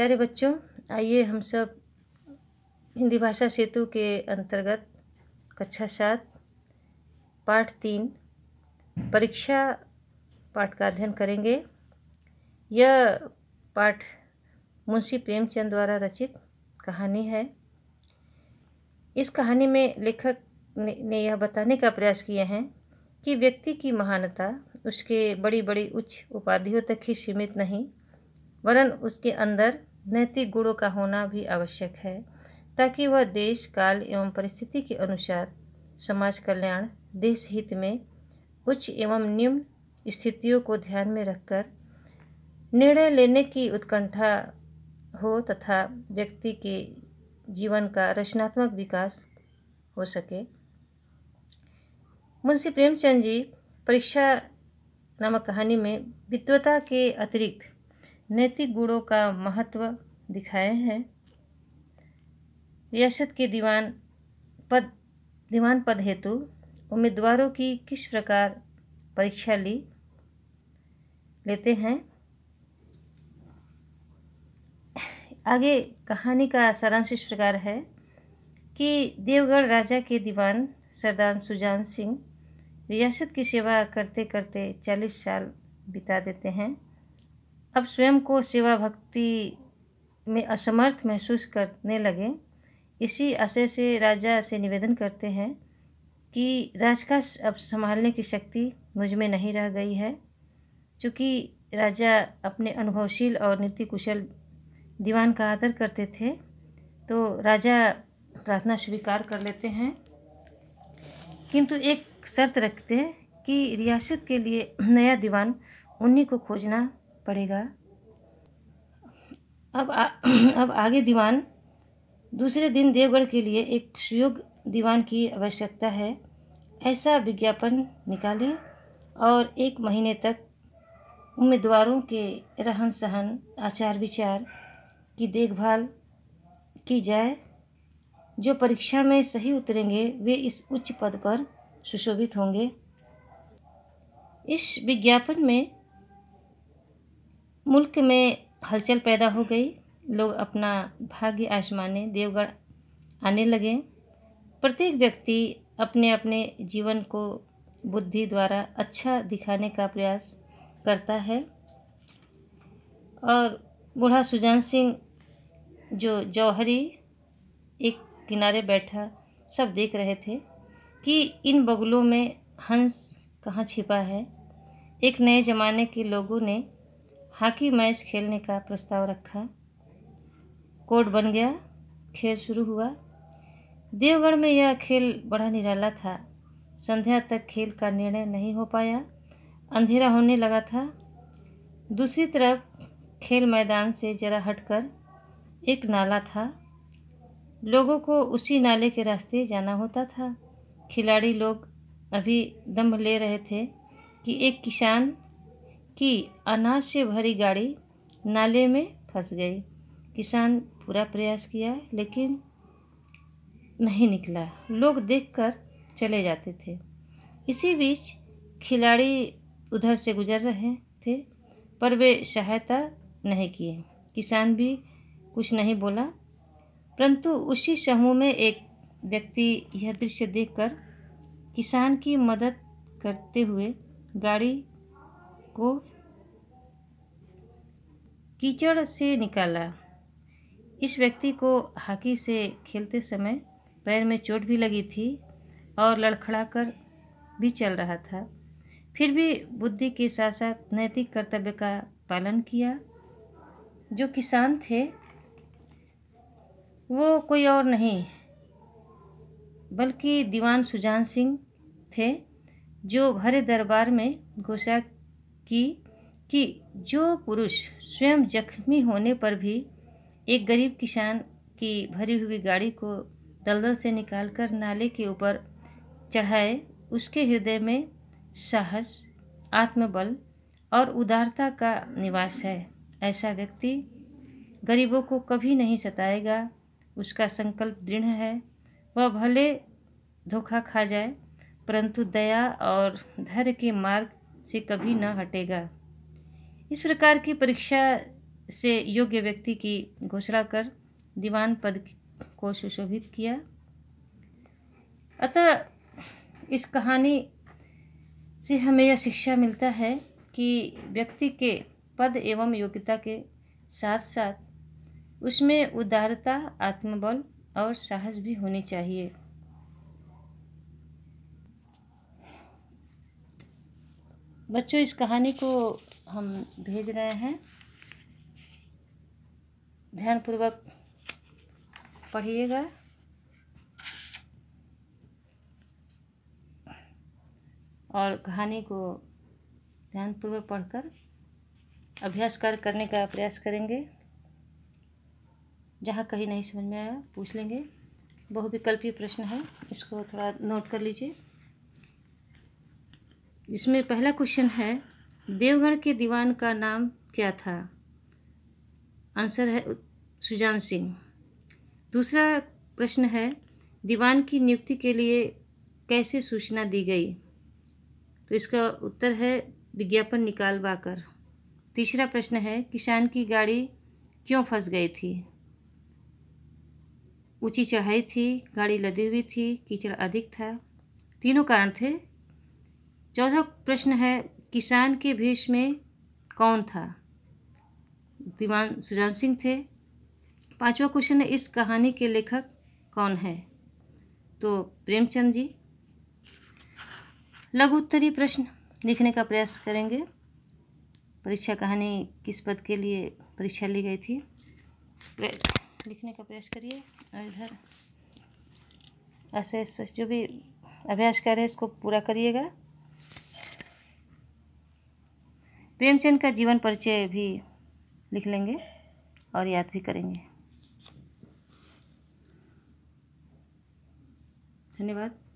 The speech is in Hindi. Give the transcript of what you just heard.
प्यारे बच्चों आइए हम सब हिंदी भाषा सेतु के अंतर्गत कक्षा सात पाठ तीन परीक्षा पाठ का अध्ययन करेंगे यह पाठ मुंशी प्रेमचंद द्वारा रचित कहानी है इस कहानी में लेखक ने यह बताने का प्रयास किया है कि व्यक्ति की महानता उसके बड़ी बड़ी उच्च उपाधियों तक ही सीमित नहीं वरन उसके अंदर नैतिक गुणों का होना भी आवश्यक है ताकि वह देश काल एवं परिस्थिति के अनुसार समाज कल्याण देश हित में उच्च एवं निम्न स्थितियों को ध्यान में रखकर निर्णय लेने की उत्कंठा हो तथा व्यक्ति के जीवन का रचनात्मक विकास हो सके मुंशी प्रेमचंद जी परीक्षा नामक कहानी में विद्वता के अतिरिक्त नैतिक गुणों का महत्व दिखाए हैं रियासत के दीवान पद दीवान पद हेतु उम्मीदवारों की किस प्रकार परीक्षा ली लेते हैं आगे कहानी का सारांश इस प्रकार है कि देवगढ़ राजा के दीवान सरदार सुजान सिंह रियासत की सेवा करते करते चालीस साल बिता देते हैं अब स्वयं को सेवा भक्ति में असमर्थ महसूस करने लगे इसी आशय से राजा से निवेदन करते हैं कि राज का अब संभालने की शक्ति मुझ में नहीं रह गई है क्योंकि राजा अपने अनुभवशील और नीति कुशल दीवान का आदर करते थे तो राजा प्रार्थना स्वीकार कर लेते हैं किंतु एक शर्त रखते हैं कि रियासत के लिए नया दीवान उन्हीं को खोजना पड़ेगा अब आ, अब आगे दीवान दूसरे दिन देवगढ़ के लिए एक सुयोग दीवान की आवश्यकता है ऐसा विज्ञापन निकालें और एक महीने तक उम्मीदवारों के रहन सहन आचार विचार की देखभाल की जाए जो परीक्षा में सही उतरेंगे वे इस उच्च पद पर सुशोभित होंगे इस विज्ञापन में मुल्क में हलचल पैदा हो गई लोग अपना भाग्य आजमाने देवगढ़ आने लगे प्रत्येक व्यक्ति अपने अपने जीवन को बुद्धि द्वारा अच्छा दिखाने का प्रयास करता है और बूढ़ा सुजान सिंह जो जौहरी एक किनारे बैठा सब देख रहे थे कि इन बगलों में हंस कहाँ छिपा है एक नए ज़माने के लोगों ने हॉकी मैच खेलने का प्रस्ताव रखा कोर्ट बन गया खेल शुरू हुआ देवगढ़ में यह खेल बड़ा निराला था संध्या तक खेल का निर्णय नहीं हो पाया अंधेरा होने लगा था दूसरी तरफ खेल मैदान से जरा हटकर एक नाला था लोगों को उसी नाले के रास्ते जाना होता था खिलाड़ी लोग अभी दम ले रहे थे कि एक किसान कि अनाज से भरी गाड़ी नाले में फंस गई किसान पूरा प्रयास किया लेकिन नहीं निकला लोग देखकर चले जाते थे इसी बीच खिलाड़ी उधर से गुजर रहे थे पर वे सहायता नहीं किए किसान भी कुछ नहीं बोला परंतु उसी समूह में एक व्यक्ति यह दृश्य देखकर किसान की मदद करते हुए गाड़ी को कीचड़ से निकाला इस व्यक्ति को हॉकी से खेलते समय पैर में चोट भी लगी थी और लड़खड़ाकर भी चल रहा था फिर भी बुद्धि के साथ साथ नैतिक कर्तव्य का पालन किया जो किसान थे वो कोई और नहीं बल्कि दीवान सुजान सिंह थे जो भरे दरबार में घोषणा की कि जो पुरुष स्वयं जख्मी होने पर भी एक गरीब किसान की भरी हुई गाड़ी को दलदल से निकालकर नाले के ऊपर चढ़ाए उसके हृदय में साहस आत्मबल और उदारता का निवास है ऐसा व्यक्ति गरीबों को कभी नहीं सताएगा उसका संकल्प दृढ़ है वह भले धोखा खा जाए परंतु दया और धैर्य के मार्ग से कभी न हटेगा इस प्रकार की परीक्षा से योग्य व्यक्ति की घोषणा कर दीवान पद को सुशोभित किया अतः इस कहानी से हमें यह शिक्षा मिलता है कि व्यक्ति के पद एवं योग्यता के साथ साथ उसमें उदारता आत्मबल और साहस भी होने चाहिए बच्चों इस कहानी को हम भेज रहे हैं ध्यानपूर्वक पढ़िएगा और कहानी को ध्यानपूर्वक पढ़कर अभ्यास कर करने का प्रयास करेंगे जहाँ कहीं नहीं समझ में आया पूछ लेंगे बहुविकल्पीय प्रश्न है इसको थोड़ा नोट कर लीजिए इसमें पहला क्वेश्चन है देवगढ़ के दीवान का नाम क्या था आंसर है सुजान सिंह दूसरा प्रश्न है दीवान की नियुक्ति के लिए कैसे सूचना दी गई तो इसका उत्तर है विज्ञापन निकालवा कर तीसरा प्रश्न है किसान की गाड़ी क्यों फंस गई थी ऊंची चढ़ाई थी गाड़ी लदी हुई थी कीचड़ अधिक था तीनों कारण थे चौथा प्रश्न है किसान के भेष में कौन था दीवान सुजान सिंह थे पांचवा क्वेश्चन है इस कहानी के लेखक कौन है तो प्रेमचंद जी लघु उत्तरीय प्रश्न लिखने का प्रयास करेंगे परीक्षा कहानी किस पद के लिए परीक्षा ली गई थी लिखने का प्रयास करिए और इधर ऐसे स्पष्ट जो भी अभ्यास कर रहे हैं इसको पूरा करिएगा प्रेमचंद का जीवन परिचय भी लिख लेंगे और याद भी करेंगे धन्यवाद